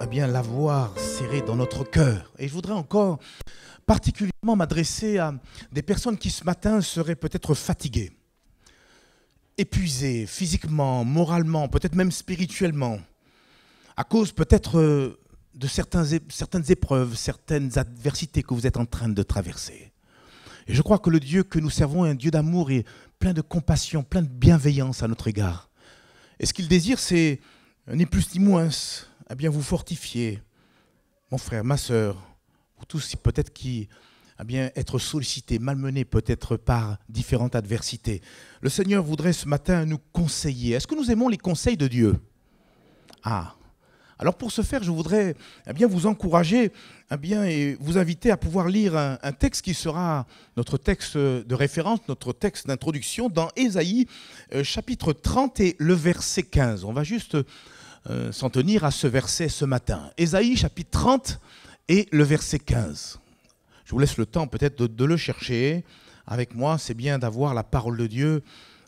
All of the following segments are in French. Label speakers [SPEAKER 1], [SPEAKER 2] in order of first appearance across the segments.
[SPEAKER 1] Eh bien l'avoir serré dans notre cœur. Et je voudrais encore particulièrement m'adresser à des personnes qui ce matin seraient peut-être fatiguées, épuisées physiquement, moralement, peut-être même spirituellement, à cause peut-être euh, de certaines épreuves, certaines adversités que vous êtes en train de traverser. Et je crois que le Dieu que nous servons est un Dieu d'amour et plein de compassion, plein de bienveillance à notre égard. Et ce qu'il désire, c'est ni plus ni moins eh bien, vous fortifiez, mon frère, ma sœur, vous tous peut-être qui eh bien, être sollicités, malmenés peut-être par différentes adversités. Le Seigneur voudrait ce matin nous conseiller. Est-ce que nous aimons les conseils de Dieu Ah alors pour ce faire, je voudrais eh bien, vous encourager eh bien, et vous inviter à pouvoir lire un, texte qui sera notre texte de référence, notre texte d'introduction dans Ésaïe euh, chapitre 30 et le verset 15. On va juste euh, s'en tenir à ce verset ce matin. Ésaïe chapitre 30 et le verset 15. Je vous laisse le temps peut-être de, le chercher. Avec moi, c'est bien d'avoir la parole de Dieu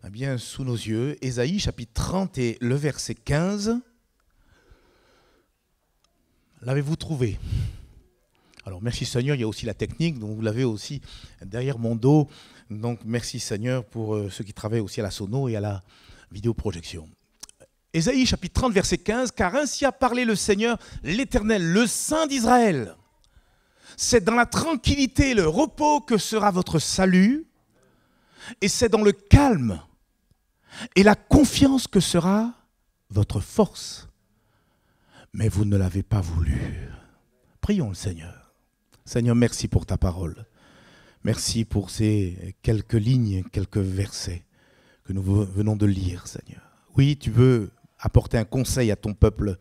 [SPEAKER 1] eh bien, sous nos yeux. Ésaïe chapitre 30 et le verset 15. L'avez-vous trouvé Alors merci Seigneur, il y a aussi la technique, donc vous l'avez aussi derrière mon dos. Donc merci Seigneur pour euh, ceux qui travaillent aussi à la sono et à la vidéoprojection. Ésaïe chapitre 30 verset 15, car ainsi a parlé le Seigneur, l'Éternel, le Saint d'Israël. C'est dans la tranquillité et le repos que sera votre salut, et c'est dans le calme et la confiance que sera votre force. Mais vous ne l'avez pas voulu. Prions le Seigneur. Seigneur, merci pour ta parole. Merci pour ces quelques lignes, quelques versets que nous venons de lire, Seigneur. Oui, tu veux apporter un conseil à ton peuple,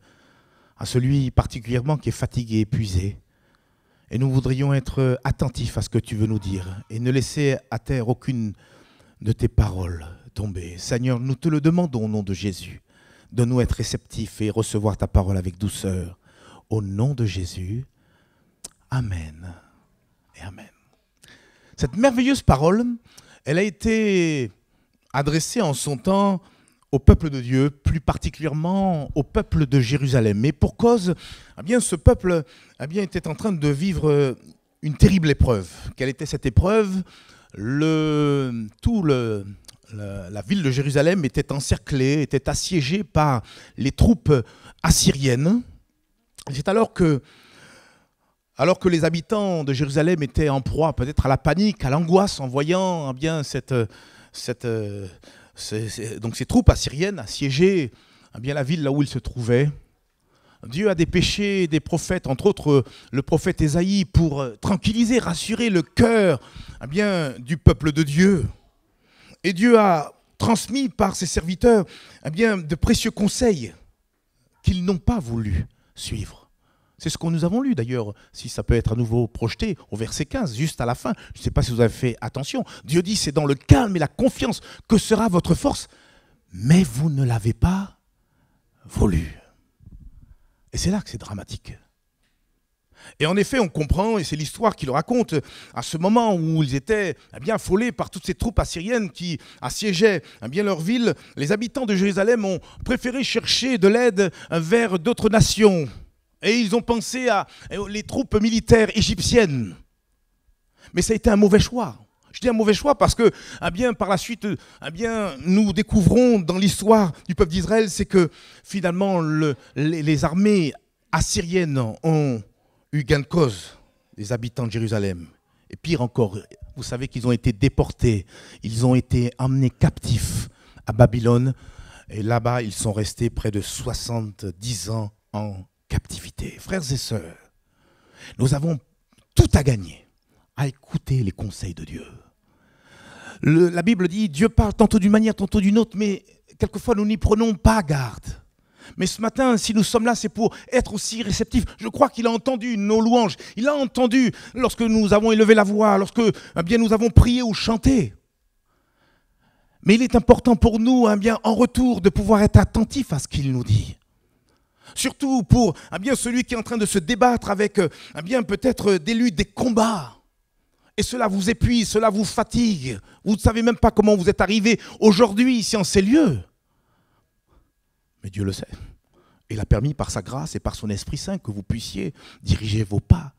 [SPEAKER 1] à celui particulièrement qui est fatigué, épuisé. Et nous voudrions être attentifs à ce que tu veux nous dire et ne laisser à terre aucune de tes paroles tomber. Seigneur, nous te le demandons au nom de Jésus. de nous être réceptifs et recevoir ta parole avec douceur. Au nom de Jésus. Amen. Et Amen. Cette merveilleuse parole, elle a été adressée en son temps au peuple de Dieu, plus particulièrement au peuple de Jérusalem. Mais pour cause, eh bien, ce peuple eh était en train de vivre une terrible épreuve. Quelle était cette épreuve le, Tout le, la ville de Jérusalem était encerclée, était assiégée par les troupes assyriennes. C'est alors que, alors que les habitants de Jérusalem étaient en proie peut-être à la panique, à l'angoisse en voyant eh bien cette cette, donc ces troupes assyriennes assiégeaient hein, bien, la ville là où ils se trouvaient. Dieu a dépêché des prophètes, entre autres euh, le prophète Ésaïe, pour euh, tranquilliser, rassurer le cœur hein, bien, du peuple de Dieu. Et Dieu a transmis par ses serviteurs hein, bien, de précieux conseils qu'ils n'ont pas voulu suivre. C'est ce que nous avons lu d'ailleurs, si ça peut être à nouveau projeté au verset 15, juste à la fin. Je ne sais pas si vous avez fait attention. Dieu dit, c'est dans le calme et la confiance que sera votre force, mais vous ne l'avez pas voulu. Et c'est là que c'est dramatique. Et en effet, on comprend, et c'est l'histoire qui le raconte, à ce moment où ils étaient eh bien, affolés par toutes ces troupes assyriennes qui assiégeaient eh bien, leur ville, les habitants de Jérusalem ont préféré chercher de l'aide vers d'autres nations. Et ils ont pensé à euh, les troupes militaires égyptiennes. Mais ça a été un mauvais choix. Je dis un mauvais choix parce que, ah bien, par la suite, euh, ah bien, nous découvrons dans l'histoire du peuple d'Israël, c'est que finalement, les, armées assyriennes ont eu gain de cause les habitants de Jérusalem. Et pire encore, vous savez qu'ils ont été déportés, ils ont été emmenés captifs à Babylone. Et là-bas, ils sont restés près de 70 ans en captivité. Frères et sœurs, nous avons tout à gagner à écouter les conseils de Dieu. la Bible dit, Dieu parle tantôt d'une manière, tantôt d'une autre, mais quelquefois nous n'y prenons pas garde. Mais ce matin, si nous sommes là, c'est pour être aussi réceptifs. Je crois qu'il a entendu nos louanges. Il a entendu lorsque nous avons élevé la voix, lorsque eh bien, nous avons prié ou chanté. Mais il est important pour nous, eh bien, en retour, de pouvoir être attentifs à ce qu'il nous dit surtout pour ah bien, celui qui est en train de se débattre avec euh, ah bien, peut-être euh, des luttes, des combats. Et cela vous épuise, cela vous fatigue. Vous ne savez même pas comment vous êtes arrivé aujourd'hui ici en ces lieux. Mais Dieu le sait. Il a permis par sa grâce et par son Esprit Saint que vous puissiez diriger vos pas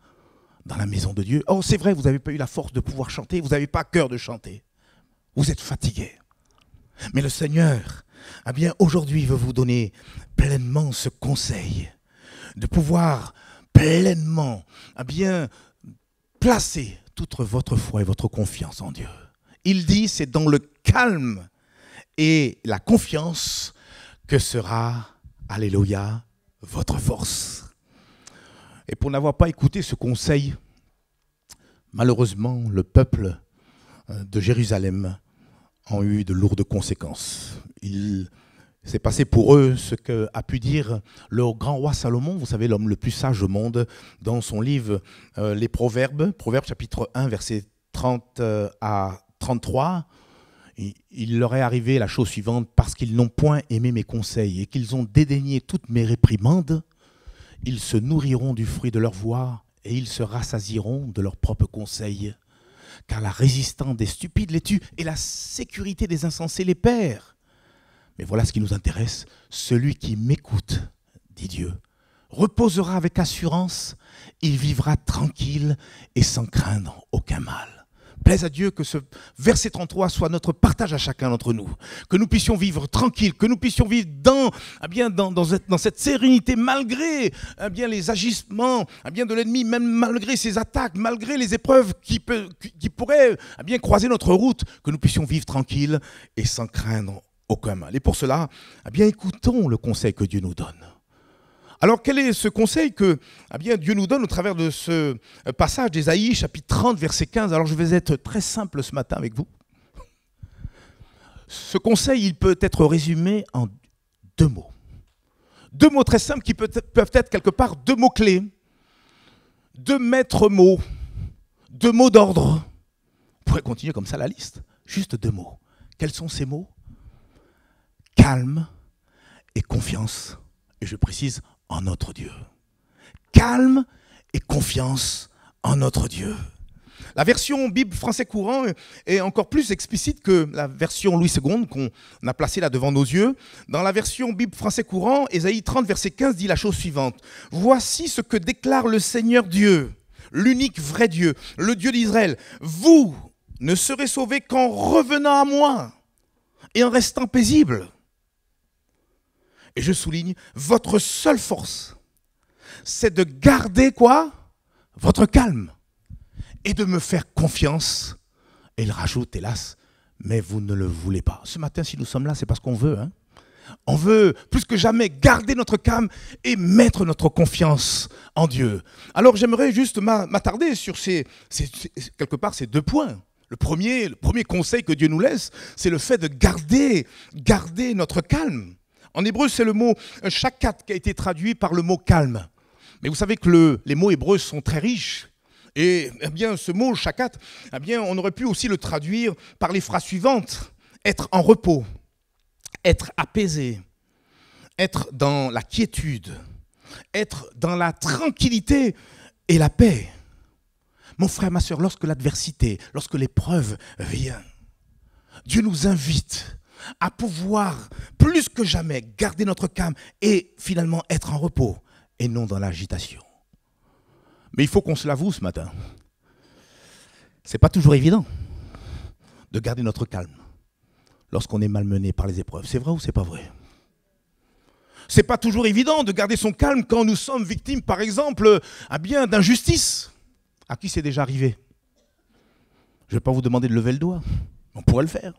[SPEAKER 1] dans la maison de Dieu. Oh, c'est vrai, vous n'avez pas eu la force de pouvoir chanter, vous n'avez pas cœur de chanter. Vous êtes fatigué. Mais le Seigneur eh bien, aujourd'hui, il veut vous donner pleinement ce conseil de pouvoir pleinement, eh bien, placer toute votre foi et votre confiance en Dieu. Il dit, c'est dans le calme et la confiance que sera, alléluia, votre force. Et pour n'avoir pas écouté ce conseil, malheureusement, le peuple euh, de Jérusalem en eu de lourdes conséquences il s'est passé pour eux ce qu'a pu dire le grand roi Salomon, vous savez, l'homme le plus sage au monde, dans son livre euh, Les Proverbes, Proverbes chapitre 1, verset 30 euh, à 33. Il, il leur est arrivé la chose suivante, parce qu'ils n'ont point aimé mes conseils et qu'ils ont dédaigné toutes mes réprimandes, ils se nourriront du fruit de leur voix et ils se rassasiront de leurs propres conseils. Car la résistance des stupides les tue et la sécurité des insensés les perd. Mais voilà ce qui nous intéresse. Celui qui m'écoute, dit Dieu, reposera avec assurance, il vivra tranquille et sans craindre aucun mal. Plaise à Dieu que ce verset 33 soit notre partage à chacun d'entre nous, que nous puissions vivre tranquille, que nous puissions vivre dans, ah bien, dans, cette, sérénité, malgré ah bien, les agissements ah bien, de l'ennemi, même malgré ses attaques, malgré les épreuves qui, peut, pourraient bien, croiser notre route, que nous puissions vivre tranquille et sans craindre au Et pour cela, eh bien, écoutons le conseil que Dieu nous donne. Alors quel est ce conseil que eh bien, Dieu nous donne au travers de ce euh, passage d'Ésaïe chapitre 30 verset 15 Alors je vais être très simple ce matin avec vous. Ce conseil, il peut être résumé en deux mots. Deux mots très simples qui peuvent être quelque part deux mots clés, deux maîtres mots, deux mots d'ordre. On pourrait continuer comme ça la liste. Juste deux mots. Quels sont ces mots calme et confiance. Et je précise, en notre Dieu. Calme et confiance en notre Dieu. La version Bible français courant est encore plus explicite que la version Louis II qu'on a placée là devant nos yeux. Dans la version Bible français courant, Ésaïe 30, verset 15 dit la chose suivante. Voici ce que déclare le Seigneur Dieu, l'unique vrai Dieu, le Dieu d'Israël. Vous ne serez sauvés qu'en revenant à moi et en restant paisible et je souligne, votre seule force, c'est de garder quoi Votre calme et de me faire confiance. Et il rajoute, hélas, mais vous ne le voulez pas. Ce matin, si nous sommes là, c'est parce qu'on veut. Hein on veut plus que jamais garder notre calme et mettre notre confiance en Dieu. Alors j'aimerais juste m'attarder sur ces, quelque part ces deux points. Le premier, le premier conseil que Dieu nous laisse, c'est le fait de garder, garder notre calme. En hébreu, c'est le mot euh, shakat qui a été traduit par le mot calme. Mais vous savez que les mots hébreux sont très riches. Et eh bien, ce mot shakat, eh on aurait pu aussi le traduire par les phrases suivantes être en repos, être apaisé, être dans la quiétude, être dans la tranquillité et la paix. Mon frère, ma soeur, lorsque l'adversité, lorsque l'épreuve vient, Dieu nous invite à pouvoir plus que jamais garder notre calme et finalement être en repos et non dans l'agitation. Mais il faut qu'on se l'avoue ce matin. C'est pas toujours évident de garder notre calme lorsqu'on est malmené par les épreuves. C'est vrai ou c'est pas vrai C'est pas toujours évident de garder son calme quand nous sommes victimes, par exemple, à bien d'injustice. À qui c'est déjà arrivé Je vais pas vous demander de lever le doigt. On pourrait le faire.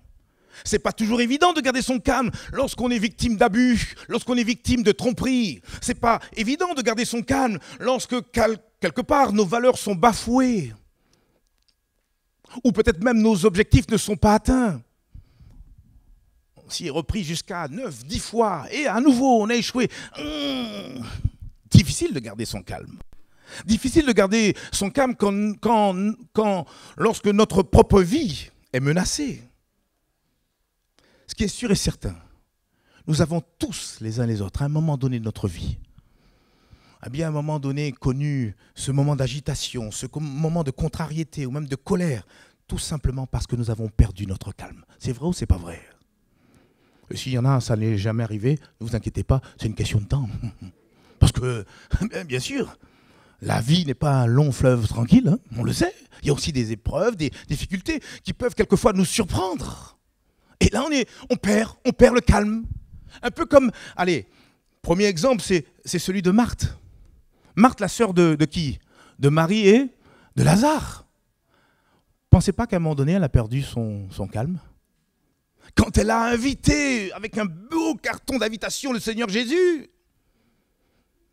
[SPEAKER 1] C'est pas toujours évident de garder son calme lorsqu'on est victime d'abus, lorsqu'on est victime de tromperie. C'est pas évident de garder son calme lorsque quelque part nos valeurs sont bafouées ou peut-être même nos objectifs ne sont pas atteints. On s'y est repris jusqu'à 9, 10 fois et à nouveau on a échoué. Hum. difficile de garder son calme. Difficile de garder son calme quand lorsque notre propre vie est menacée. Ce qui est sûr et certain, nous avons tous les uns les autres, à un moment donné de notre vie, à bien un moment donné connu ce moment d'agitation, ce moment de contrariété ou même de colère, tout simplement parce que nous avons perdu notre calme. C'est vrai ou c'est pas vrai S'il y en a, ça n'est jamais arrivé, ne vous inquiétez pas, c'est une question de temps. Parce que, bien sûr, la vie n'est pas un long fleuve tranquille, hein, on le sait. Il y a aussi des épreuves, des difficultés qui peuvent quelquefois nous surprendre. Et là, on, est, on perd, on perd le calme. Un peu comme, allez, premier exemple, c'est, celui de Marthe. Marthe, la sœur de, qui De Marie et de Lazare. Pensez pas qu'à un moment donné, elle a perdu son, son calme Quand elle a invité avec un beau carton d'invitation le Seigneur Jésus,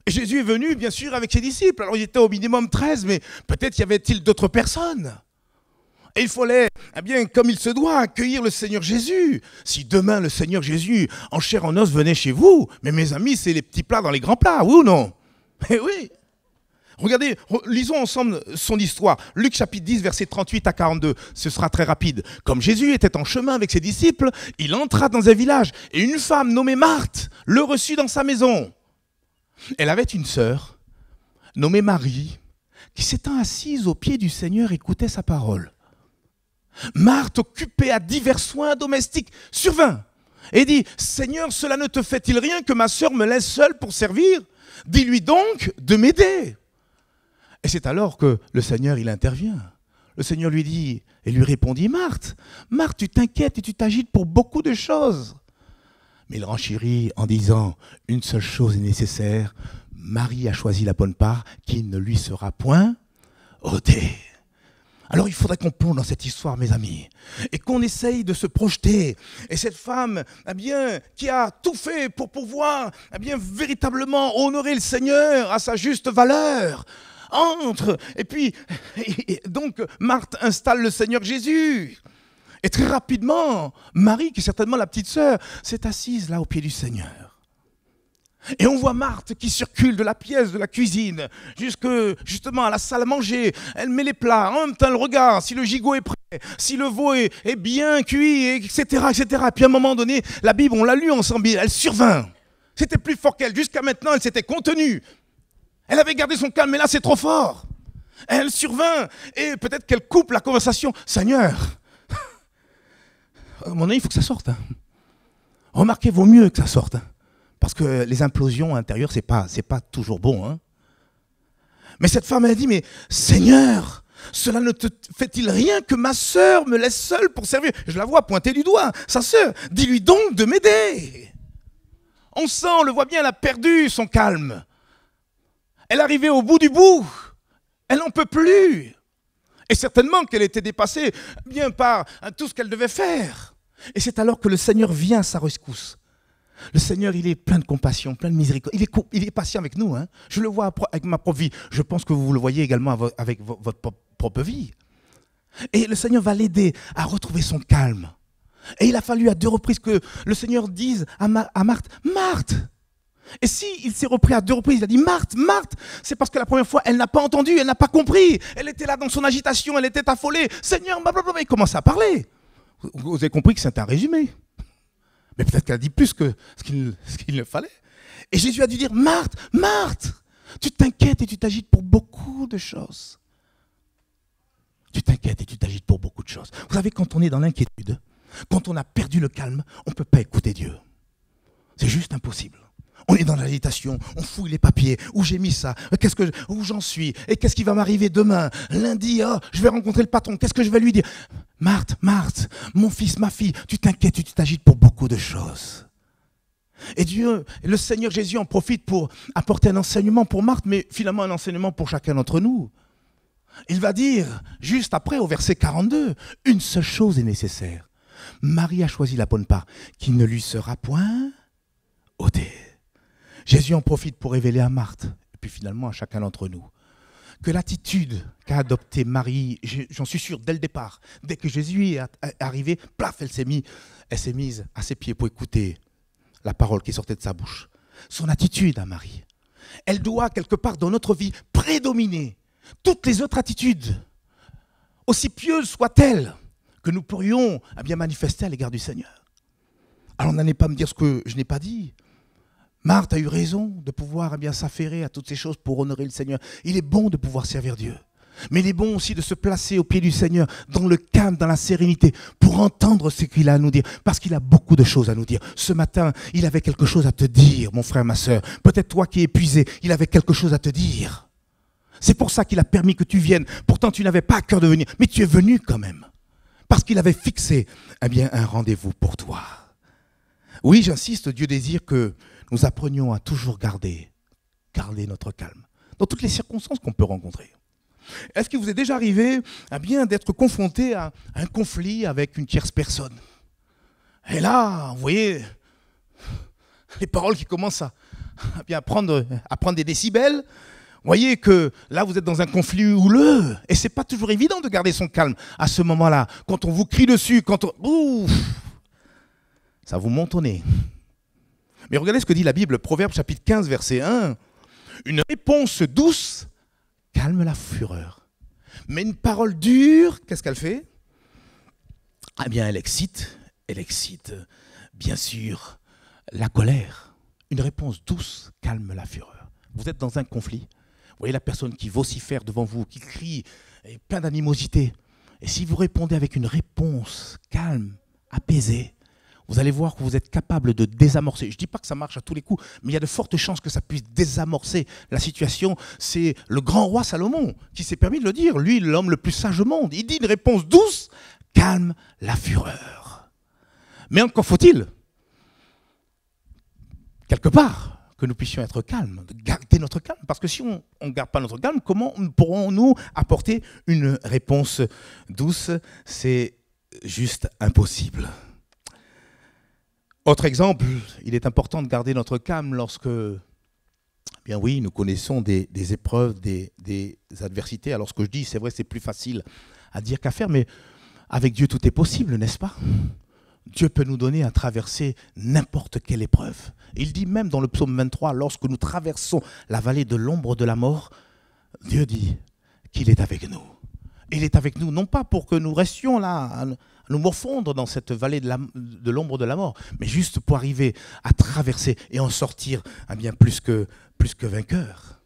[SPEAKER 1] et Jésus est venu, bien sûr, avec ses disciples. Alors, il était au minimum 13, mais peut-être y avait-il d'autres personnes. Et il fallait, eh bien, comme il se doit, accueillir le Seigneur Jésus. Si demain le Seigneur Jésus, en chair en os, venait chez vous, mais mes amis, c'est les petits plats dans les grands plats, oui ou non Eh oui Regardez, lisons ensemble son histoire. Luc chapitre 10, versets 38 à 42. Ce sera très rapide. Comme Jésus était en chemin avec ses disciples, il entra dans un village et une femme nommée Marthe le reçut dans sa maison. Elle avait une sœur nommée Marie qui s'étant assise au pied du Seigneur écoutait sa parole. Marthe, occupée à divers soins domestiques, survint et dit, Seigneur, cela ne te fait-il rien que ma sœur me laisse seule pour servir Dis-lui donc de m'aider. Et c'est alors que le Seigneur, il intervient. Le Seigneur lui dit, et lui répondit, Marthe, Marthe, tu t'inquiètes et tu t'agites pour beaucoup de choses. Mais il renchérit en disant, une seule chose est nécessaire, Marie a choisi la bonne part qui ne lui sera point ôtée. Alors il faudrait qu'on plonge dans cette histoire, mes amis, et qu'on essaye de se projeter. Et cette femme, eh bien, qui a tout fait pour pouvoir, eh bien, véritablement honorer le Seigneur à sa juste valeur, entre. Et puis, donc, Marthe installe le Seigneur Jésus. Et très rapidement, Marie, qui est certainement la petite sœur, s'est assise là au pied du Seigneur. Et on voit Marthe qui circule de la pièce de la cuisine jusque justement à la salle à manger. Elle met les plats, en même temps elle regarde si le gigot est prêt, si le veau est, bien cuit, etc., etc. Et puis à un moment donné, la Bible, on l'a lu ensemble, elle survint. C'était plus fort qu'elle. Jusqu'à maintenant, elle s'était contenue. Elle avait gardé son calme, mais là, c'est trop fort. Elle survint et peut-être qu'elle coupe la conversation. Seigneur, à mon avis, il faut que ça sorte. Hein. Remarquez, vaut mieux que ça sorte. Hein. Parce que les implosions intérieures, c'est pas, c'est pas toujours bon. Hein. Mais cette femme, elle dit, mais Seigneur, cela ne te fait-il rien que ma sœur me laisse seule pour servir Je la vois pointer du doigt, sa sœur. Dis-lui donc de m'aider. On sent, on le voit bien, elle a perdu son calme. Elle arrivait au bout du bout. Elle n'en peut plus. Et certainement qu'elle était dépassée bien par hein, tout ce qu'elle devait faire. Et c'est alors que le Seigneur vient à sa rescousse. Le Seigneur, il est plein de compassion, plein de miséricorde. Il est, il est patient avec nous. Hein. Je le vois avec ma propre vie. Je pense que vous le voyez également avec votre propre vie. Et le Seigneur va l'aider à retrouver son calme. Et il a fallu à deux reprises que le Seigneur dise à, Marthe, Marthe Et si il s'est repris à deux reprises, il a dit, Marthe, Marthe, c'est parce que la première fois, elle n'a pas entendu, elle n'a pas compris. Elle était là dans son agitation, elle était affolée. Seigneur, blablabla, il commence à parler. Vous avez compris que c'est un résumé. Mais peut-être qu'elle a dit plus que ce qu'il, ne fallait. Et Jésus a dû dire, Marthe, Marthe, tu t'inquiètes et tu t'agites pour beaucoup de choses. Tu t'inquiètes et tu t'agites pour beaucoup de choses. Vous savez, quand on est dans l'inquiétude, quand on a perdu le calme, on ne peut pas écouter Dieu. C'est juste impossible on est dans méditation, on fouille les papiers, où j'ai mis ça, qu'est-ce que, où j'en suis, et qu'est-ce qui va m'arriver demain, lundi, oh, je vais rencontrer le patron, qu'est-ce que je vais lui dire Marthe, Marthe, mon fils, ma fille, tu t'inquiètes, tu t'agites pour beaucoup de choses. Et Dieu, le Seigneur Jésus en profite pour apporter un enseignement pour Marthe, mais finalement un enseignement pour chacun d'entre nous. Il va dire, juste après, au verset 42, une seule chose est nécessaire. Marie a choisi la bonne part, qui ne lui sera point ôtée. Jésus en profite pour révéler à Marthe, et puis finalement à chacun d'entre nous, que l'attitude qu'a adoptée Marie, j'en suis sûr, dès le départ, dès que Jésus est arrivé, plaf, elle s'est mise, elle s'est mise à ses pieds pour écouter la parole qui sortait de sa bouche. Son attitude à Marie, elle doit quelque part dans notre vie prédominer toutes les autres attitudes, aussi pieuses soient-elles, que nous pourrions eh bien manifester à l'égard du Seigneur. Alors n'allez pas me dire ce que je n'ai pas dit, Marthe a eu raison de pouvoir eh bien s'affairer à toutes ces choses pour honorer le Seigneur. Il est bon de pouvoir servir Dieu. Mais il est bon aussi de se placer au pied du Seigneur, dans le calme, dans la sérénité, pour entendre ce qu'il a à nous dire, parce qu'il a beaucoup de choses à nous dire. Ce matin, il avait quelque chose à te dire, mon frère, ma soeur. Peut-être toi qui es épuisé, il avait quelque chose à te dire. C'est pour ça qu'il a permis que tu viennes. Pourtant, tu n'avais pas à cœur de venir, mais tu es venu quand même, parce qu'il avait fixé eh bien, un rendez-vous pour toi. Oui, j'insiste, Dieu désire que nous apprenions à toujours garder, notre calme dans toutes les circonstances qu'on peut rencontrer. Est-ce qu'il vous est déjà arrivé à bien d'être confronté à un conflit avec une tierce personne Et là, vous voyez les paroles qui commencent à, bien, prendre, à prendre des décibels. Vous voyez que là, vous êtes dans un conflit houleux et c'est pas toujours évident de garder son calme à ce moment-là. Quand on vous crie dessus, quand on... ça vous monte mais regardez ce que dit la Bible, Proverbe chapitre 15, verset 1. Une réponse douce calme la fureur. Mais une parole dure, qu'est-ce qu'elle fait Eh bien, elle excite, elle excite, bien sûr, la colère. Une réponse douce calme la fureur. Vous êtes dans un conflit. Vous voyez la personne qui vocifère devant vous, qui crie, et plein d'animosité. Et si vous répondez avec une réponse calme, apaisée, vous allez voir que vous êtes capable de désamorcer. Je ne dis pas que ça marche à tous les coups, mais il y a de fortes chances que ça puisse désamorcer la situation. C'est le grand roi Salomon qui s'est permis de le dire. Lui, l'homme le plus sage au monde. Il dit une réponse douce, calme la fureur. Mais encore faut-il, quelque part, que nous puissions être calmes, garder notre calme. Parce que si on ne garde pas notre calme, comment pourrons-nous apporter une réponse douce C'est juste impossible. Autre exemple, il est important de garder notre calme lorsque, eh bien oui, nous connaissons des, épreuves, des, des, adversités. Alors ce que je dis, c'est vrai, c'est plus facile à dire qu'à faire, mais avec Dieu, tout est possible, n'est-ce pas Dieu peut nous donner à traverser n'importe quelle épreuve. Il dit même dans le psaume 23, lorsque nous traversons la vallée de l'ombre de la mort, Dieu dit qu'il est avec nous. Il est avec nous, non pas pour que nous restions là nous morfondre dans cette vallée de l'ombre de, la mort, mais juste pour arriver à traverser et en sortir un bien plus que, vainqueur.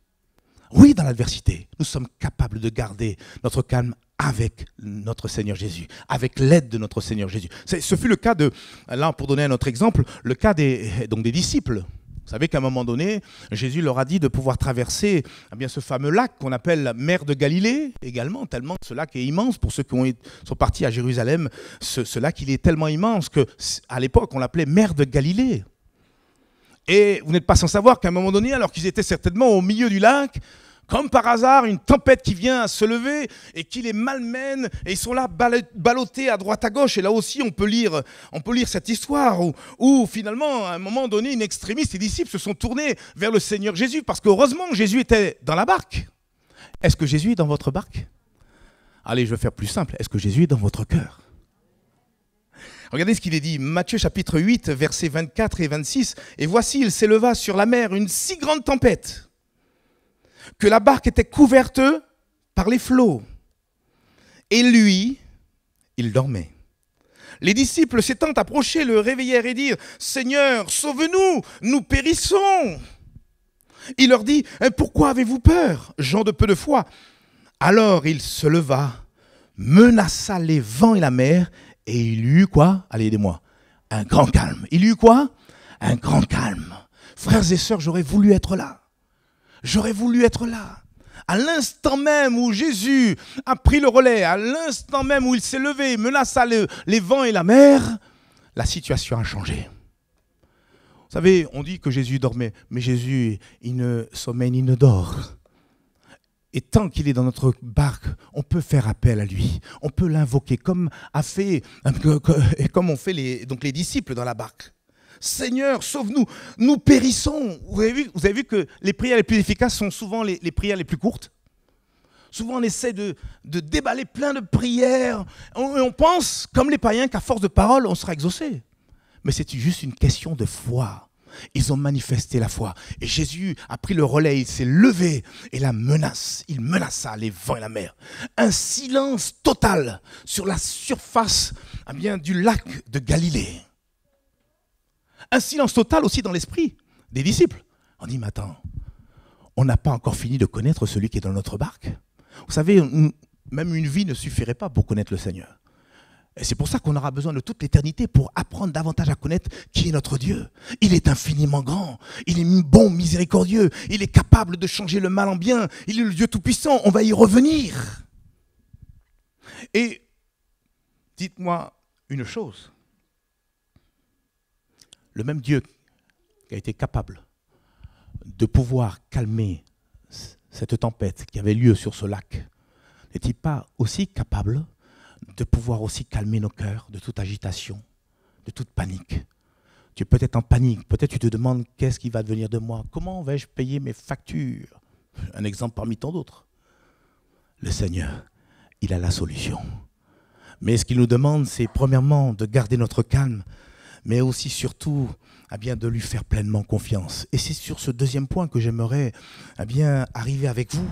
[SPEAKER 1] Oui, dans l'adversité, nous sommes capables de garder notre calme avec notre Seigneur Jésus, avec l'aide de notre Seigneur Jésus. Ce fut le cas de, là pour donner un autre exemple, le cas des, donc des disciples. Vous savez qu'à un moment donné, Jésus leur a dit de pouvoir traverser eh bien, ce fameux lac qu'on appelle la mer de Galilée également, tellement ce lac est immense. Pour ceux qui sont partis à Jérusalem, ce, lac est tellement immense que à l'époque on l'appelait mer de Galilée. Et vous n'êtes pas sans savoir qu'à un moment donné, alors qu'ils étaient certainement au milieu du lac, comme par hasard, une tempête qui vient à se lever et qui les malmène, et ils sont là ballottés à droite à gauche. Et là aussi, on peut lire, on peut lire cette histoire où, où finalement, à un moment donné, une extrémiste, ses disciples se sont tournés vers le Seigneur Jésus, parce qu'heureusement, Jésus était dans la barque. Est-ce que Jésus est dans votre barque Allez, je vais faire plus simple. Est-ce que Jésus est dans votre cœur Regardez ce qu'il est dit, Matthieu chapitre 8, versets 24 et 26. Et voici, il s'éleva sur la mer une si grande tempête que la barque était couverte par les flots. Et lui, il dormait. Les disciples s'étant approchés le réveillèrent et dirent, Seigneur, sauve-nous, nous périssons. Il leur dit, eh, Pourquoi avez-vous peur, gens de peu de foi Alors il se leva, menaça les vents et la mer, et il eut quoi Allez, aidez-moi. Un grand calme. Il eut quoi Un grand calme. Frères et sœurs, j'aurais voulu être là. J'aurais voulu être là. À l'instant même où Jésus a pris le relais, à l'instant même où il s'est levé, menaça les vents et la mer, la situation a changé. Vous savez, on dit que Jésus dormait, mais Jésus, il ne sommeille ni ne dort. Et tant qu'il est dans notre barque, on peut faire appel à lui, on peut l'invoquer, comme a fait, et comme ont fait les, donc les disciples dans la barque. Seigneur, sauve-nous, nous périssons. Vous avez, vu, que les prières les plus efficaces sont souvent les, prières les plus courtes Souvent, on essaie de, déballer plein de prières. On, on pense, comme les païens, qu'à force de paroles, on sera exaucé. Mais c'est juste une question de foi. Ils ont manifesté la foi. Et Jésus a pris le relais, il s'est levé et la menace. Il menaça les vents et la mer. Un silence total sur la surface ah bien, du lac de Galilée un silence total aussi dans l'esprit des disciples. On dit, mais attends, on n'a pas encore fini de connaître celui qui est dans notre barque. Vous savez, même une vie ne suffirait pas pour connaître le Seigneur. Et c'est pour ça qu'on aura besoin de toute l'éternité pour apprendre davantage à connaître qui est notre Dieu. Il est infiniment grand, il est bon, miséricordieux, il est capable de changer le mal en bien, il est le Dieu Tout-Puissant, on va y revenir. Et dites-moi une chose, le même Dieu qui a été capable de pouvoir calmer cette tempête qui avait lieu sur ce lac, n'est-il pas aussi capable de pouvoir aussi calmer nos cœurs de toute agitation, de toute panique Tu es peut-être en panique, peut-être tu te demandes qu'est-ce qui va devenir de moi, comment vais-je payer mes factures Un exemple parmi tant d'autres. Le Seigneur, il a la solution. Mais ce qu'il nous demande, c'est premièrement de garder notre calme, mais aussi surtout à ah bien, de lui faire pleinement confiance. Et c'est sur ce deuxième point que j'aimerais ah bien, arriver avec vous.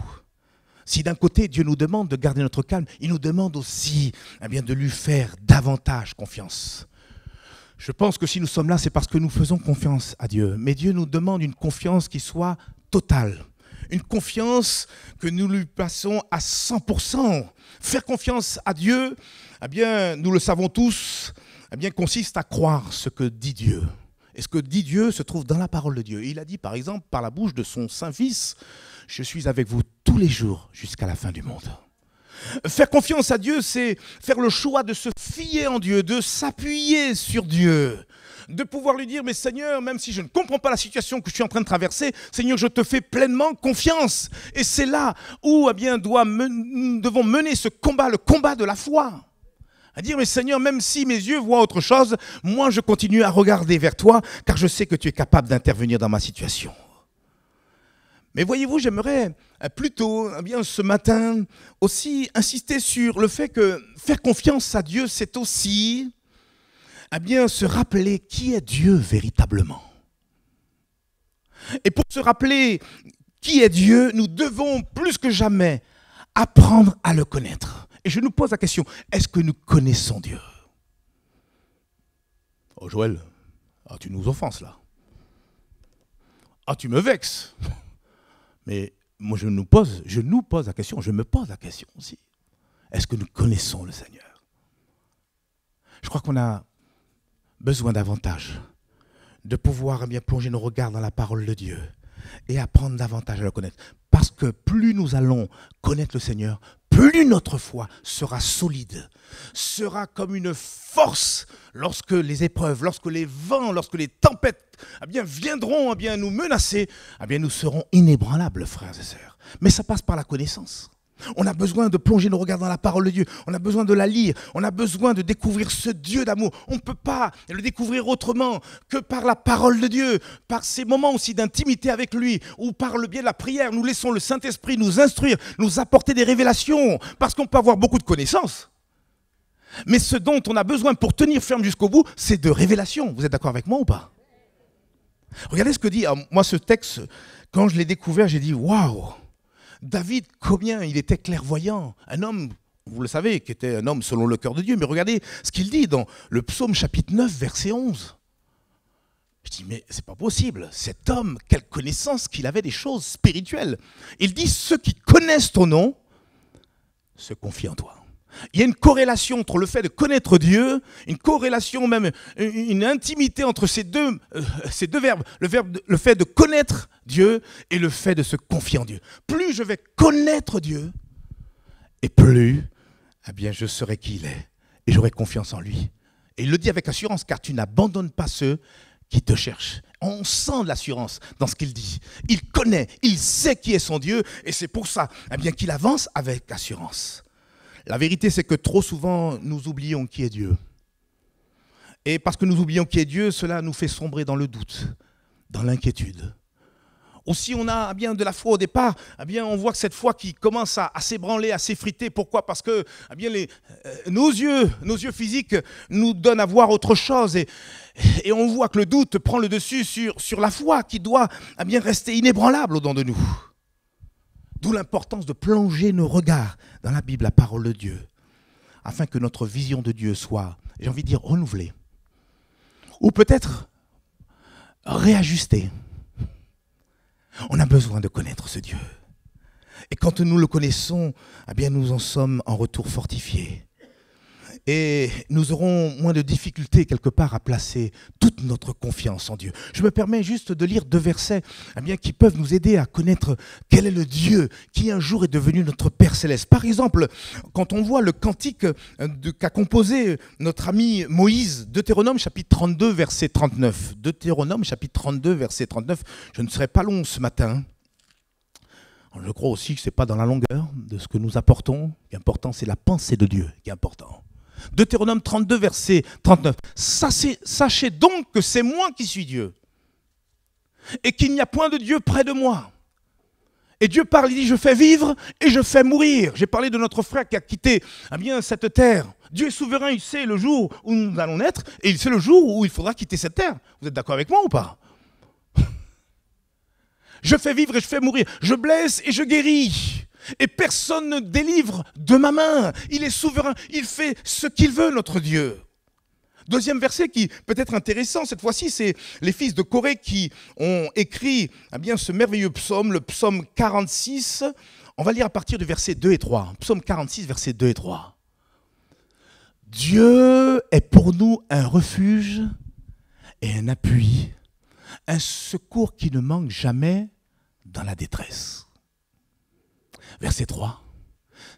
[SPEAKER 1] Si d'un côté Dieu nous demande de garder notre calme, il nous demande aussi eh bien, de lui faire davantage confiance. Je pense que si nous sommes là, c'est parce que nous faisons confiance à Dieu. Mais Dieu nous demande une confiance qui soit totale. Une confiance que nous lui passons à 100%. Faire confiance à Dieu, eh bien, nous le savons tous, eh bien, consiste à croire ce que dit Dieu. Et ce que dit Dieu se trouve dans la parole de Dieu. il a dit, par exemple, par la bouche de son Saint-Fils, je suis avec vous tous les jours jusqu'à la fin du monde. Faire confiance à Dieu, c'est faire le choix de se fier en Dieu, de s'appuyer sur Dieu, de pouvoir lui dire, mais Seigneur, même si je ne comprends pas la situation que je suis en train de traverser, Seigneur, je te fais pleinement confiance. Et c'est là où eh bien, doit, nous devons mener ce combat, le combat de la foi à dire, mais Seigneur, même si mes yeux voient autre chose, moi je continue à regarder vers toi, car je sais que tu es capable d'intervenir dans ma situation. Mais voyez-vous, j'aimerais euh, plutôt, eh bien ce matin, aussi insister sur le fait que faire confiance à Dieu, c'est aussi eh bien, se rappeler qui est Dieu véritablement. Et pour se rappeler qui est Dieu, nous devons plus que jamais apprendre à le connaître. Et je nous pose la question, est-ce que nous connaissons Dieu Oh Joël, ah, tu nous offenses là. Ah, tu me vexes. Mais moi, je nous pose, je nous pose la question, je me pose la question aussi. Est-ce que nous connaissons le Seigneur Je crois qu'on a besoin davantage de pouvoir eh bien plonger nos regards dans la parole de Dieu et apprendre davantage à le connaître. Parce que plus nous allons connaître le Seigneur, plus notre foi sera solide, sera comme une force lorsque les épreuves, lorsque les vents, lorsque les tempêtes eh bien, viendront eh bien, nous menacer, eh bien, nous serons inébranlables, frères et sœurs. Mais ça passe par la connaissance. On a besoin de plonger nos regards dans la parole de Dieu. On a besoin de la lire. On a besoin de découvrir ce Dieu d'amour. On ne peut pas le découvrir autrement que par la parole de Dieu, par ces moments aussi d'intimité avec lui, ou par le biais de la prière. Nous laissons le Saint-Esprit nous instruire, nous apporter des révélations, parce qu'on peut avoir beaucoup de connaissances. Mais ce dont on a besoin pour tenir ferme jusqu'au bout, c'est de révélations, Vous êtes d'accord avec moi ou pas Regardez ce que dit, euh, moi ce texte, quand je l'ai découvert, j'ai dit, waouh David, combien il était clairvoyant, un homme, vous le savez, qui était un homme selon le cœur de Dieu. Mais regardez ce qu'il dit dans le psaume chapitre 9, verset 11. Je dis, mais c'est pas possible. Cet homme, quelle connaissance qu'il avait des choses spirituelles. Il dit, ceux qui connaissent ton nom se confient en toi. Il y a une corrélation entre le fait de connaître Dieu, une corrélation même, une intimité entre euh, ces deux, verbes, le, verbe, le fait de connaître Dieu et le fait de se confier en Dieu. Plus je vais connaître Dieu, et plus eh bien, je serai qui il est, et j'aurai confiance en lui. Et il le dit avec assurance, car tu n'abandonnes pas ceux qui te cherchent. On sent l'assurance dans ce qu'il dit. Il connaît, il sait qui est son Dieu, et c'est pour ça eh bien, qu'il avance avec assurance. La vérité, c'est que trop souvent, nous oublions qui est Dieu. Et parce que nous oublions qui est Dieu, cela nous fait sombrer dans le doute, dans l'inquiétude. Aussi, on a ah bien de la foi au départ, ah bien on voit que cette foi qui commence à, s'ébranler, à s'effriter. Pourquoi Parce que ah bien euh, nos yeux, nos yeux physiques nous donnent à voir autre chose et, on voit que le doute prend le dessus sur, sur la foi qui doit bien rester inébranlable au de nous. D'où l'importance de plonger nos regards dans la Bible, la parole de Dieu, afin que notre vision de Dieu soit, j'ai envie de dire, renouvelée. Ou peut-être réajustée. On a besoin de connaître ce Dieu. Et quand nous le connaissons, eh bien nous en sommes en retour fortifiés et nous aurons moins de difficultés quelque part à placer toute notre confiance en Dieu. Je me permets juste de lire deux versets eh bien, qui peuvent nous aider à connaître quel est le Dieu qui un jour est devenu notre Père céleste. Par exemple, quand on voit le cantique euh, qu'a composé euh, notre ami Moïse, Deutéronome chapitre 32, verset 39. Deutéronome chapitre 32, verset 39, je ne serai pas long ce matin. Je crois aussi que ce n'est pas dans la longueur de ce que nous apportons. L'important, c'est la pensée de Dieu qui est importante. Deutéronome 32, verset 39. Sachez donc que c'est moi qui suis Dieu et qu'il n'y a point de Dieu près de moi. Et Dieu parle, il dit, je fais vivre et je fais mourir. J'ai parlé de notre frère qui a quitté eh bien, cette terre. Dieu est souverain, il sait le jour où nous allons naître et il sait le jour où il faudra quitter cette terre. Vous êtes d'accord avec moi ou pas Je fais vivre et je fais mourir. Je blesse et je guéris et personne ne délivre de ma main. Il est souverain, il fait ce qu'il veut, notre Dieu. Deuxième verset qui peut être intéressant cette fois-ci, c'est les fils de Corée qui ont écrit eh bien, ce merveilleux psaume, le psaume 46. On va lire à partir du verset 2 et 3. Psaume 46, verset 2 et 3. Dieu est pour nous un refuge et un appui, un secours qui ne manque jamais dans la détresse. Verset 3.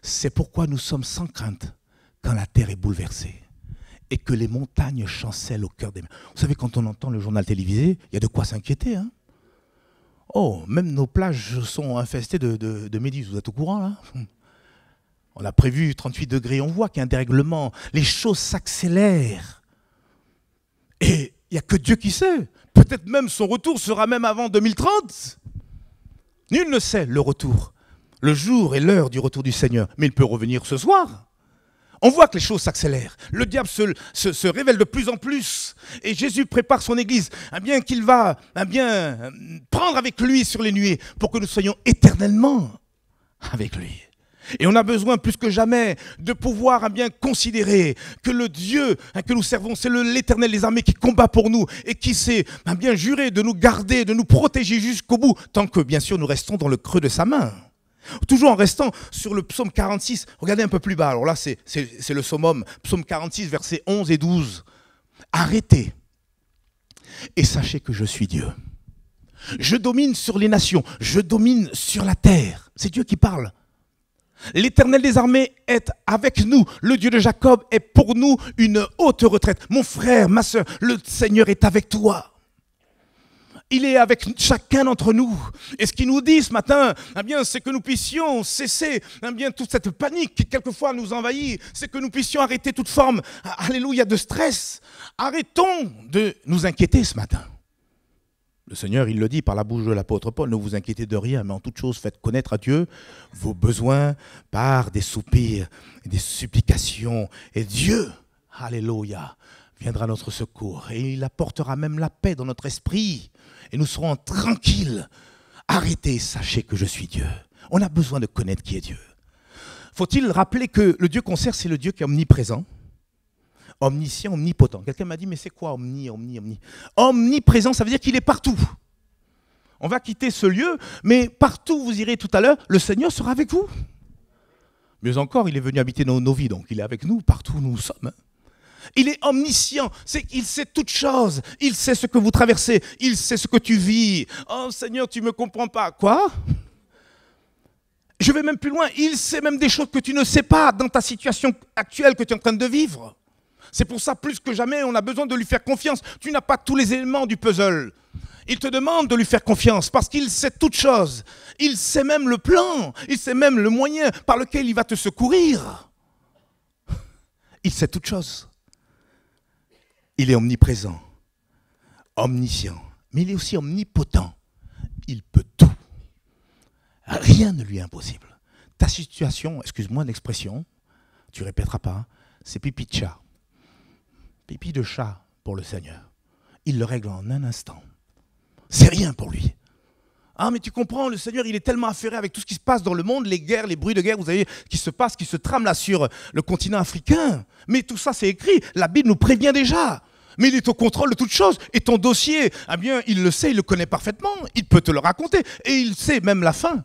[SPEAKER 1] C'est pourquoi nous sommes sans crainte quand la terre est bouleversée et que les montagnes chancellent au cœur des mers. Vous savez, quand on entend le journal télévisé, il y a de quoi s'inquiéter. Hein. oh, même nos plages sont infestées de, de, méduses. Vous êtes au courant là On a prévu 38 degrés, on voit qu'il y a un dérèglement. Les choses s'accélèrent. Et il n'y a que Dieu qui sait. Peut-être même son retour sera même avant 2030. Nul ne sait le retour le jour et l'heure du retour du Seigneur, mais il peut revenir ce soir. On voit que les choses s'accélèrent. Le diable se, révèle de plus en plus. Et Jésus prépare son Église, un bien qu'il va bien euh, prendre avec lui sur les nuées pour que nous soyons éternellement avec lui. Et on a besoin plus que jamais de pouvoir bien considérer que le Dieu hein, que nous servons, c'est l'Éternel des armées qui combat pour nous et qui s'est bien juré de nous garder, de nous protéger jusqu'au bout, tant que bien sûr nous restons dans le creux de sa main. Toujours en restant sur le psaume 46, regardez un peu plus bas, alors là c'est le summum, psaume 46, versets 11 et 12. Arrêtez et sachez que je suis Dieu. Je domine sur les nations, je domine sur la terre. C'est Dieu qui parle. L'Éternel des armées est avec nous. Le Dieu de Jacob est pour nous une haute retraite. Mon frère, ma soeur, le Seigneur est avec toi il est avec chacun d'entre nous. Et ce qu'il nous dit ce matin, eh bien, c'est que nous puissions cesser eh bien, toute cette panique qui quelquefois nous envahit. C'est que nous puissions arrêter toute forme, alléluia, de stress. Arrêtons de nous inquiéter ce matin. Le Seigneur, il le dit par la bouche de l'apôtre Paul, ne vous inquiétez de rien, mais en toute chose, faites connaître à Dieu vos besoins par des soupirs, et des supplications. Et Dieu, alléluia, viendra à notre secours et il apportera même la paix dans notre esprit et nous serons tranquilles. Arrêtez, sachez que je suis Dieu. On a besoin de connaître qui est Dieu. Faut-il rappeler que le Dieu qu'on sert, c'est le Dieu qui est omniprésent, omniscient, omnipotent. Quelqu'un m'a dit, mais c'est quoi omni, omni, omni Omniprésent, ça veut dire qu'il est partout. On va quitter ce lieu, mais partout vous irez tout à l'heure, le Seigneur sera avec vous. Mieux encore, il est venu habiter nos vies, donc il est avec nous partout où nous sommes. Hein. Il est omniscient. C'est, il sait toutes choses. Il sait ce que vous traversez. Il sait ce que tu vis. Oh Seigneur, tu ne me comprends pas. Quoi Je vais même plus loin. Il sait même des choses que tu ne sais pas dans ta situation actuelle que tu es en train de vivre. C'est pour ça, plus que jamais, on a besoin de lui faire confiance. Tu n'as pas tous les éléments du puzzle. Il te demande de lui faire confiance parce qu'il sait toutes choses. Il sait même le plan. Il sait même le moyen par lequel il va te secourir. Il sait toutes choses. Il est omniprésent, omniscient, mais il est aussi omnipotent. Il peut tout. Rien ne lui est impossible. Ta situation, excuse-moi l'expression, tu répéteras pas, c'est pipi de chat. Pipi de chat pour le Seigneur. Il le règle en un instant. C'est rien pour lui. Ah, mais tu comprends, le Seigneur, il est tellement affairé avec tout ce qui se passe dans le monde, les guerres, les bruits de guerre, vous savez, qui se passent, qui se trament là sur le continent africain. Mais tout ça, c'est écrit. La Bible nous prévient déjà. Mais il est au contrôle de toutes choses. Et ton dossier, eh bien, il le sait, il le connaît parfaitement. Il peut te le raconter. Et il sait même la fin.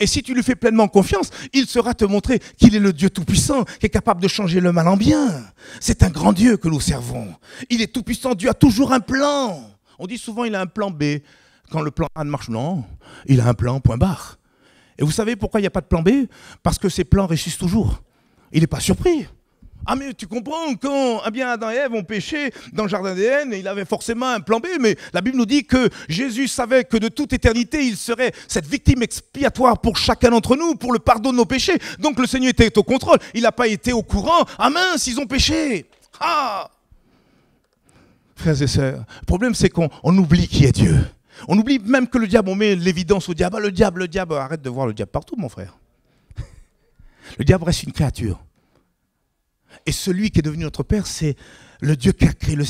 [SPEAKER 1] Et si tu lui fais pleinement confiance, il saura te montrer qu'il est le Dieu Tout-Puissant, qui est capable de changer le mal en bien. C'est un grand Dieu que nous servons. Il est Tout-Puissant. Dieu a toujours un plan. On dit souvent, il a un plan B quand le plan A ne marche Non, il a un plan, point barre. Et vous savez pourquoi il n'y a pas de plan B Parce que ces plans réussissent toujours. Il n'est pas surpris. Ah mais tu comprends, quand ah bien Adam et Ève ont péché dans le jardin d'Éden, il avait forcément un plan B, mais la Bible nous dit que Jésus savait que de toute éternité, il serait cette victime expiatoire pour chacun d'entre nous, pour le pardon de nos péchés. Donc le Seigneur était au contrôle, il n'a pas été au courant. Ah mince, ils ont péché. Ah Frères et sœurs, le problème c'est qu'on oublie qui est Dieu. On oublie même que le diable, on met l'évidence au diable. Ah, le diable, le diable, arrête de voir le diable partout, mon frère. Le diable reste une créature. Et celui qui est devenu notre Père, c'est le Dieu qui a créé le,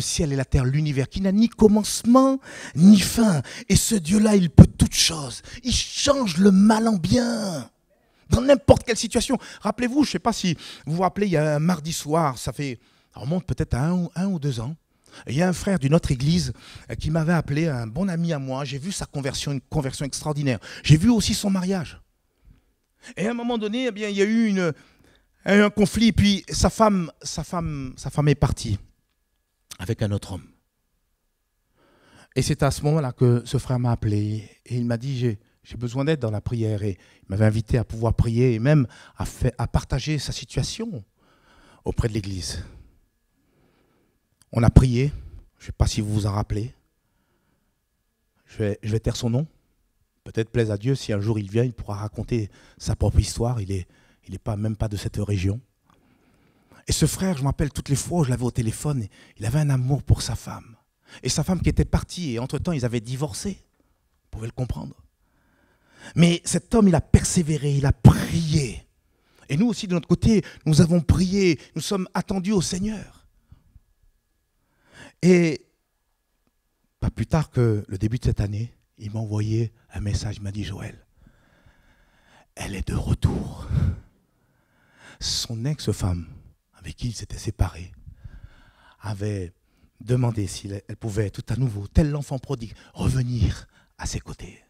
[SPEAKER 1] ciel et la terre, l'univers, qui n'a ni commencement ni fin. Et ce Dieu-là, il peut toutes choses. Il change le mal en bien. Dans n'importe quelle situation. Rappelez-vous, je ne sais pas si vous vous rappelez, il y a un mardi soir, ça fait, remonte peut-être à un ou deux ans. Il y a un frère d'une autre église euh, qui m'avait appelé, un bon ami à moi. J'ai vu sa conversion, une conversion extraordinaire. J'ai vu aussi son mariage. Et à un moment donné, eh bien, il y a eu un conflit. Puis sa femme, sa femme, sa femme est partie avec un autre homme. Et c'est à ce moment-là que ce frère m'a appelé et il m'a dit j'ai besoin d'aide dans la prière et il m'avait invité à pouvoir prier et même à partager sa situation auprès de l'Église. On a prié. Je ne sais pas si vous vous en rappelez. Je vais, je vais taire son nom. Peut-être plaise à Dieu, si un jour il vient, il pourra raconter sa propre histoire. Il n'est il pas, même pas de cette région. Et ce frère, je m'appelle toutes les fois je l'avais au téléphone, il avait un amour pour sa femme. Et sa femme qui était partie, et entre-temps, ils avaient divorcé. Vous pouvez le comprendre. Mais cet homme, il a persévéré, il a prié. Et nous aussi, de notre côté, nous avons prié, nous sommes attendus au Seigneur. Et pas plus tard que le début de cette année, il m'a envoyé un message, il m'a dit Joël, elle est de retour. Son ex-femme, avec qui il s'était séparé, avait demandé si elle pouvait tout à nouveau, tel l'enfant prodigue, revenir à ses côtés.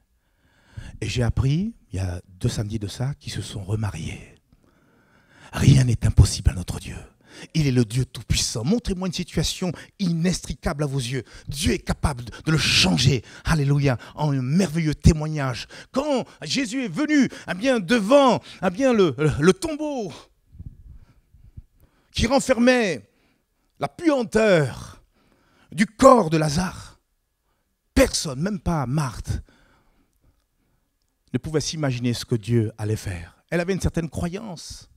[SPEAKER 1] Et j'ai appris, il y a deux samedis de ça, qu'ils se sont remariés. Rien n'est impossible à notre Dieu. Il est le Dieu Tout-Puissant. Montrez-moi une situation inextricable à vos yeux. Dieu est capable de le changer, alléluia, en un merveilleux témoignage. Quand Jésus est venu, eh bien, devant eh bien, le tombeau qui renfermait la puanteur du corps de Lazare, personne, même pas Marthe, ne pouvait s'imaginer ce que Dieu allait faire. Elle avait une certaine croyance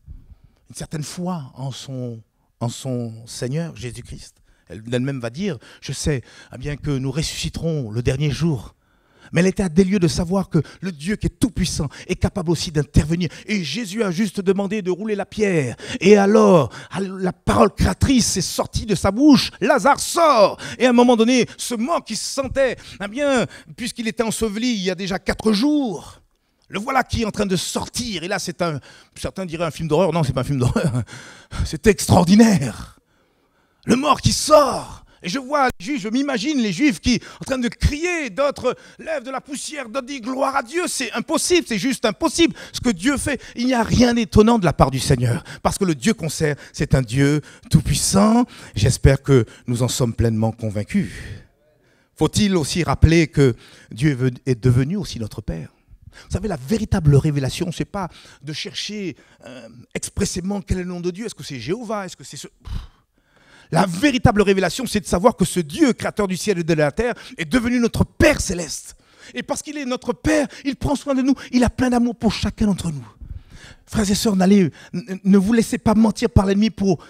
[SPEAKER 1] une certaine foi en son, Seigneur Jésus-Christ. Elle-même va dire, je sais ah bien que nous ressusciterons le dernier jour. Mais elle était à des lieux de savoir que le Dieu qui est tout-puissant est capable aussi d'intervenir. Et Jésus a juste demandé de rouler la pierre. Et alors, la parole créatrice est sortie de sa bouche. Lazare sort. Et à un moment donné, ce mort qui se sentait, ah bien, puisqu'il était enseveli il y a déjà quatre jours, le voilà qui est en train de sortir. Et là, c'est un. Certains diraient un film d'horreur. Non, c'est pas un film d'horreur. C'est extraordinaire. Le mort qui sort. Et je vois les juifs, je m'imagine les juifs qui, en train de crier, d'autres lèvent de la poussière, d'autres disent gloire à Dieu, c'est impossible, c'est juste impossible ce que Dieu fait. Il n'y a rien d'étonnant de la part du Seigneur, parce que le Dieu qu'on sert, c'est un Dieu tout-puissant. J'espère que nous en sommes pleinement convaincus. Faut-il aussi rappeler que Dieu est devenu aussi notre Père vous savez, la véritable révélation, ce n'est pas de chercher euh, expressément quel est le nom de Dieu. Est-ce que c'est Jéhovah Est-ce que c'est ce... La véritable révélation, c'est de savoir que ce Dieu, créateur du ciel et de la terre, est devenu notre Père céleste. Et parce qu'il est notre Père, il prend soin de nous. Il a plein d'amour pour chacun d'entre nous. Frères et sœurs, ne vous laissez pas mentir par l'ennemi pour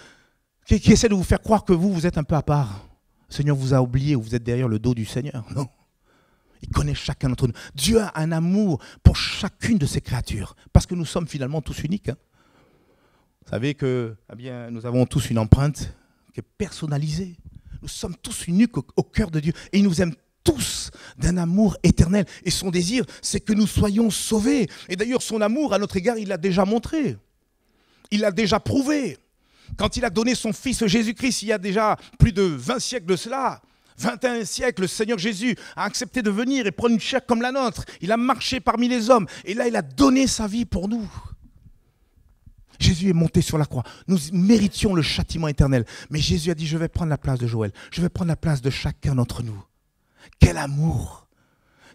[SPEAKER 1] qui, essaie de vous faire croire que vous, vous êtes un peu à part. Le Seigneur vous a oublié ou vous êtes derrière le dos du Seigneur. Non. Il connaît chacun d'entre nous. Dieu a un amour pour chacune de ses créatures, parce que nous sommes finalement tous uniques. Hein. Vous savez que eh bien, nous avons tous une empreinte qui est personnalisée. Nous sommes tous uniques au, au cœur de Dieu, et il nous aime tous d'un amour éternel. Et son désir, c'est que nous soyons sauvés. Et d'ailleurs, son amour à notre égard, il l'a déjà montré. Il l'a déjà prouvé. Quand il a donné son fils Jésus-Christ, il y a déjà plus de 20 siècles de cela, 21 siècle, le Seigneur Jésus a accepté de venir et prendre une chair comme la nôtre. Il a marché parmi les hommes et là, il a donné sa vie pour nous. Jésus est monté sur la croix. Nous méritions le châtiment éternel. Mais Jésus a dit, je vais prendre la place de Joël. Je vais prendre la place de chacun d'entre nous. Quel amour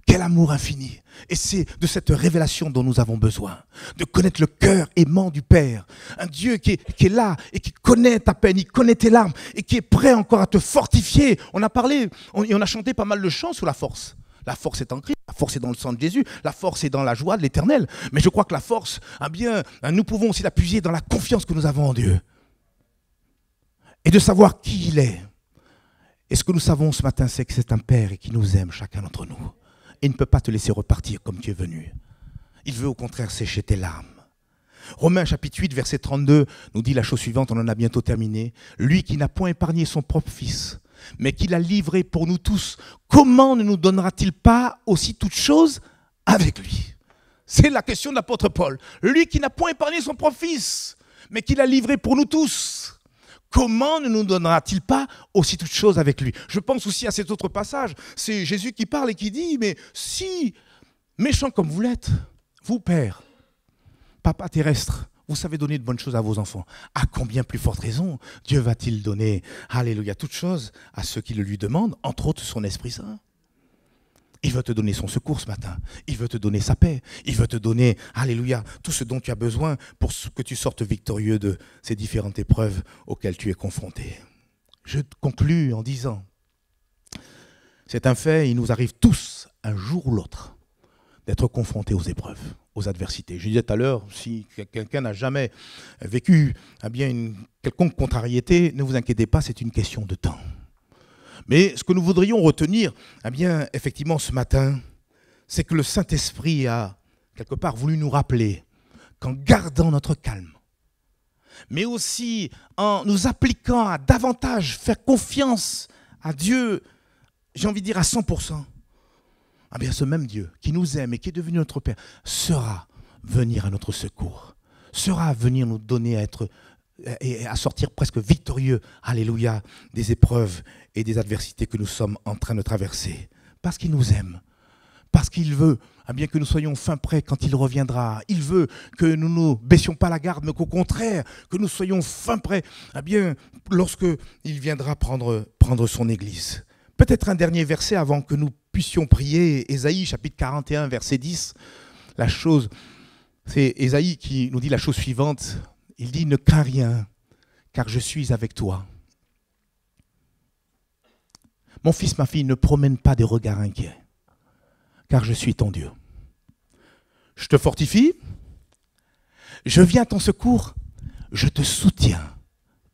[SPEAKER 1] quel amour infini. Et c'est de cette révélation dont nous avons besoin, de connaître le cœur aimant du Père. Un Dieu qui est, là et qui connaît ta peine, il connaît tes larmes et qui est prêt encore à te fortifier. On a parlé on, et on a chanté pas mal de chants sur la force. La force est en Christ, la force est dans le sang de Jésus, la force est dans la joie de l'éternel. Mais je crois que la force, ah bien, ah, nous pouvons aussi l'appuyer dans la confiance que nous avons en Dieu. Et de savoir qui il est. Et ce que nous savons ce matin, c'est que c'est un Père et qui nous aime chacun d'entre nous. Il ne peut pas te laisser repartir comme tu es venu. Il veut au contraire sécher tes larmes. Romains chapitre 8, verset 32 nous dit la chose suivante, on en a bientôt terminé. Lui qui n'a point épargné son propre fils, mais qui l'a livré pour nous tous, comment ne nous donnera-t-il pas aussi toute chose avec lui C'est la question de l'apôtre Paul. Lui qui n'a point épargné son propre fils, mais qui l'a livré pour nous tous comment ne nous donnera-t-il pas aussi toutes choses avec lui Je pense aussi à cet autre passage. C'est Jésus qui parle et qui dit, mais si, méchant comme vous l'êtes, vous, Père, Papa terrestre, vous savez donner de bonnes choses à vos enfants. À combien plus forte raison Dieu va-t-il donner, alléluia, toutes choses à ceux qui le lui demandent, entre autres son Esprit Saint il veut te donner son secours ce matin. Il veut te donner sa paix. Il veut te donner, alléluia, tout ce dont tu as besoin pour que tu sortes victorieux de ces différentes épreuves auxquelles tu es confronté. Je conclus en disant, c'est un fait, il nous arrive tous, un jour ou l'autre, d'être confrontés aux épreuves, aux adversités. Je disais tout à l'heure, si quelqu'un n'a jamais vécu eh bien une quelconque contrariété, ne vous inquiétez pas, c'est une question de temps. Mais ce que nous voudrions retenir, eh bien, effectivement, ce matin, c'est que le Saint-Esprit a quelque part voulu nous rappeler qu'en gardant notre calme, mais aussi en nous appliquant à davantage faire confiance à Dieu, j'ai envie de dire à 100%, eh bien ce même Dieu qui nous aime et qui est devenu notre Père sera venir à notre secours, sera venir nous donner à être et à sortir presque victorieux, alléluia, des épreuves et des adversités que nous sommes en train de traverser. Parce qu'il nous aime, parce qu'il veut, bien que nous soyons fin prêts quand il reviendra, il veut que nous ne baissions pas la garde, mais qu'au contraire, que nous soyons fin prêts, bien lorsque il viendra prendre, prendre son Église. Peut-être un dernier verset avant que nous puissions prier, Ésaïe chapitre 41, verset 10. La chose, c'est Ésaïe qui nous dit la chose suivante il dit, ne crains rien, car je suis avec toi. Mon fils, ma fille, ne promène pas des regards inquiets, car je suis ton Dieu. Je te fortifie, je viens à ton secours, je te soutiens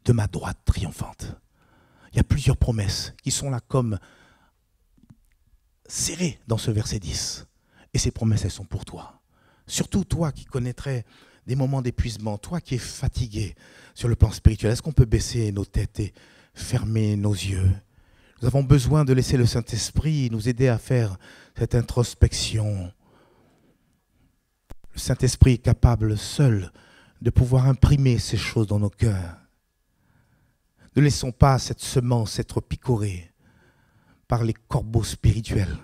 [SPEAKER 1] de ma droite triomphante. Il y a plusieurs promesses qui sont là comme serrées dans ce verset 10. Et ces promesses, elles sont pour toi. Surtout toi qui connaîtrais des moments d'épuisement, toi qui es fatigué sur le plan spirituel, est-ce qu'on peut baisser nos têtes et fermer nos yeux Nous avons besoin de laisser le Saint-Esprit nous aider à faire cette introspection. Le Saint-Esprit est capable seul de pouvoir imprimer ces choses dans nos cœurs. Ne laissons pas cette semence être picorée par les corbeaux spirituels.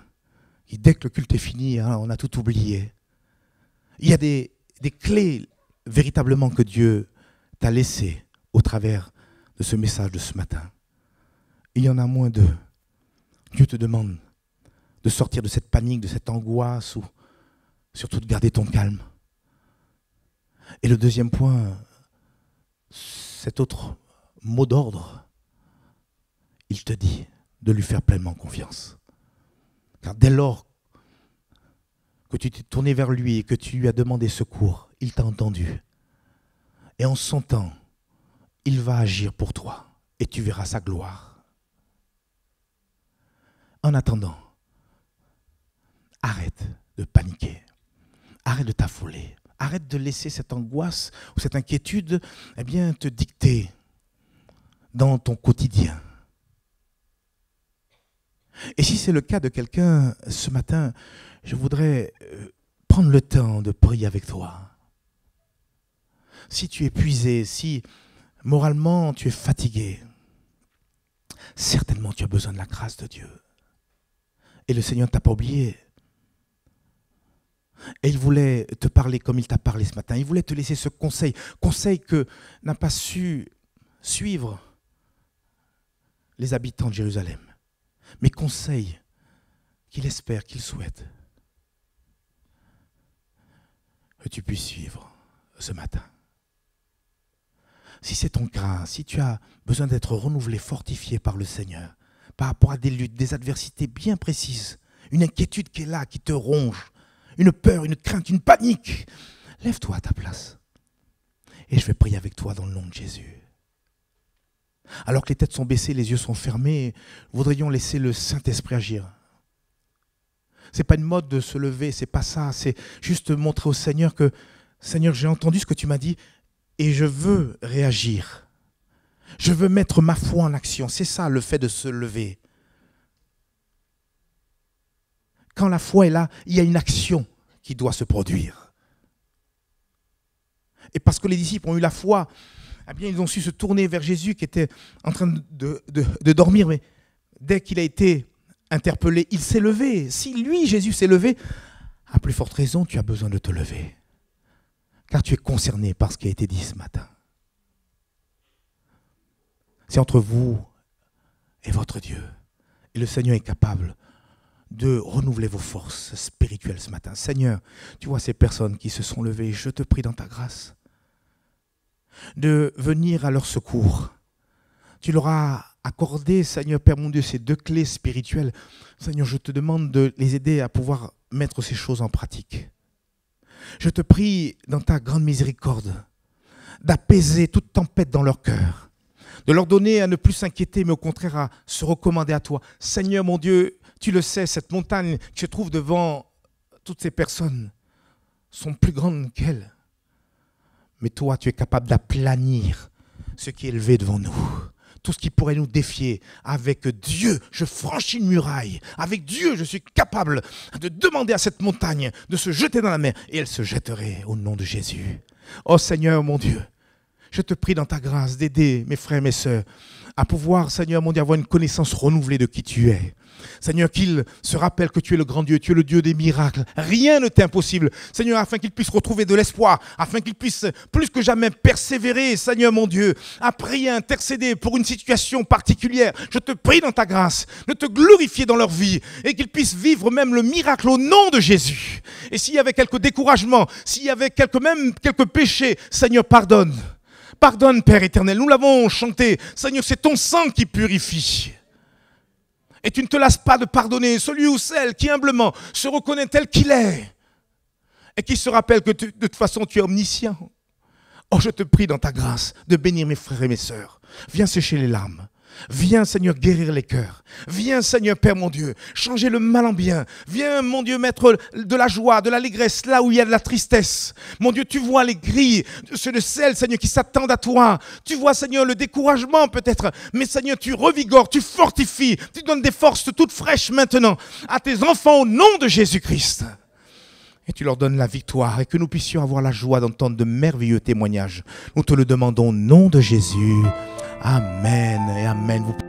[SPEAKER 1] Et dès que le culte est fini, hein, on a tout oublié. Il y a des des clés véritablement que Dieu t'a laissées au travers de ce message de ce matin. Il y en a moins d'eux. Dieu te demande de sortir de cette panique, de cette angoisse, ou surtout de garder ton calme. Et le deuxième point, cet autre mot d'ordre, il te dit de lui faire pleinement confiance. Car dès lors que tu t'es tourné vers lui et que tu lui as demandé secours, il t'a entendu. Et en son temps, il va agir pour toi et tu verras sa gloire. En attendant, arrête de paniquer, arrête de t'affoler, arrête de laisser cette angoisse ou cette inquiétude eh bien, te dicter dans ton quotidien. Et si c'est le cas de quelqu'un ce matin, je voudrais euh, prendre le temps de prier avec toi. Si tu es épuisé, si moralement tu es fatigué, certainement tu as besoin de la grâce de Dieu. Et le Seigneur ne t'a pas oublié. Et il voulait te parler comme il t'a parlé ce matin. Il voulait te laisser ce conseil, conseil que n'a pas su suivre les habitants de Jérusalem mes conseils qu'il espère, qu'il souhaite, que tu puisses suivre ce matin. Si c'est ton craint, si tu as besoin d'être renouvelé, fortifié par le Seigneur, par rapport à des luttes, des adversités bien précises, une inquiétude qui est là, qui te ronge, une peur, une crainte, une panique, lève-toi à ta place. Et je vais prier avec toi dans le nom de Jésus. Alors que les têtes sont baissées, les yeux sont fermés, voudrions laisser le Saint-Esprit agir. C'est pas une mode de se lever, c'est pas ça, c'est juste montrer au Seigneur que Seigneur, j'ai entendu ce que tu m'as dit et je veux réagir. Je veux mettre ma foi en action, c'est ça le fait de se lever. Quand la foi est là, il y a une action qui doit se produire. Et parce que les disciples ont eu la foi, eh bien, ils ont su se tourner vers Jésus qui était en train de, dormir. Mais dès qu'il a été interpellé, il s'est levé. Si lui, Jésus, s'est levé, à plus forte raison, tu as besoin de te lever. Car tu es concerné par ce qui a été dit ce matin. C'est entre vous et votre Dieu. Et le Seigneur est capable de renouveler vos forces spirituelles ce matin. Seigneur, tu vois ces personnes qui se sont levées, je te prie dans ta grâce de venir à leur secours. Tu leur as accordé, Seigneur Père mon Dieu, ces deux clés spirituelles. Seigneur, je te demande de les aider à pouvoir mettre ces choses en pratique. Je te prie, dans ta grande miséricorde, d'apaiser toute tempête dans leur cœur, de leur donner à ne plus s'inquiéter, mais au contraire à se recommander à toi. Seigneur mon Dieu, tu le sais, cette montagne que je trouve devant toutes ces personnes sont plus grandes qu'elles. Mais toi, tu es capable d'aplanir ce qui est élevé devant nous. Tout ce qui pourrait nous défier. Avec Dieu, je franchis une muraille. Avec Dieu, je suis capable de demander à cette montagne de se jeter dans la mer. Et elle se jetterait au nom de Jésus. Oh Seigneur, mon Dieu, je te prie dans ta grâce d'aider mes frères et mes sœurs à pouvoir, Seigneur mon Dieu, avoir une connaissance renouvelée de qui tu es. Seigneur, qu'il se rappelle que tu es le grand Dieu, tu es le Dieu des miracles. Rien ne t'est impossible. Seigneur, afin qu'ils puisse retrouver de l'espoir, afin qu'ils puissent plus que jamais persévérer, Seigneur mon Dieu, à prier, intercéder pour une situation particulière. Je te prie dans ta grâce de te glorifier dans leur vie et qu'ils puissent vivre même le miracle au nom de Jésus. Et s'il y avait quelques découragements, s'il y avait quelques, même quelques péchés, Seigneur, pardonne. Pardonne, Père éternel. Nous l'avons chanté. Seigneur, c'est ton sang qui purifie. Et tu ne te lasses pas de pardonner celui ou celle qui humblement se reconnaît tel qu'il est et qui se rappelle que de toute façon tu es omniscient. Oh, je te prie dans ta grâce de bénir mes frères et mes sœurs. Viens sécher les larmes. Viens, Seigneur, guérir les cœurs. Viens, Seigneur, Père mon Dieu, changer le mal en bien. Viens, mon Dieu, mettre de la joie, de l'allégresse là où il y a de la tristesse. Mon Dieu, tu vois les grilles, ceux de celles, Seigneur, qui s'attendent à toi. Tu vois, Seigneur, le découragement peut-être. Mais, Seigneur, tu revigores, tu fortifies, tu donnes des forces toutes fraîches maintenant à tes enfants au nom de Jésus-Christ. Et tu leur donnes la victoire et que nous puissions avoir la joie d'entendre de merveilleux témoignages. Nous te le demandons au nom de Jésus. Amen et Amen.